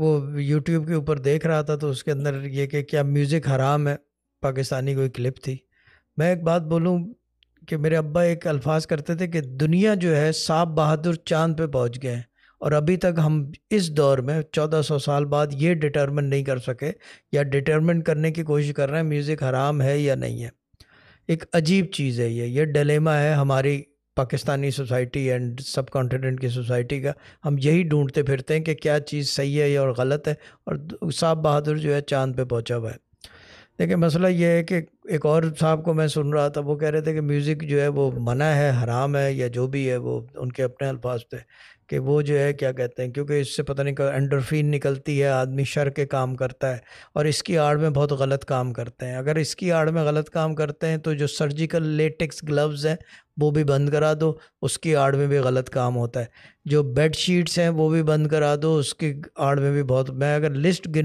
वो यूट्यूब के ऊपर देख रहा था तो उसके अंदर ये कि क्या म्यूज़िक हराम है पाकिस्तानी कोई क्लिप थी मैं एक बात बोलूँ कि मेरे अब्बा एक अल्फाज करते थे कि दुनिया जो है साफ बहादुर चांद पे पहुंच गए हैं और अभी तक हम इस दौर में 1400 साल बाद ये डिटरमिन नहीं कर सके या डिटरमिन करने की कोशिश कर रहे हैं म्यूज़िक हराम है या नहीं है एक अजीब चीज़ है ये ये डलेमा है हमारी Pakistani society and subcontinent की सोसाइटी का हम यही ढूंढते फिरते हैं कि क्या चीज़ सही है और ग़लत है और साहब बहादुर जो है चांद पे पहुंचा हुआ है लेकिन मसला ये है कि एक और साहब को मैं सुन रहा था वो कह रहे थे कि म्यूज़िक जो है वो मना है हराम है या जो भी है वो उनके अपने अल्फाज थे कि वो जो है क्या कहते हैं क्योंकि इससे पता नहीं क्या एंडोरफिन निकलती है आदमी शर के काम करता है और इसकी आड़ में बहुत गलत काम करते हैं अगर इसकी आड़ में गलत काम करते हैं तो जो सर्जिकल लेटेक्स ग्लव्स हैं वो भी बंद करा दो उसकी आड़ में भी गलत काम होता है जो बेड शीट्स हैं वो भी बंद करा दो उसकी आड़ में भी बहुत मैं अगर लिस्ट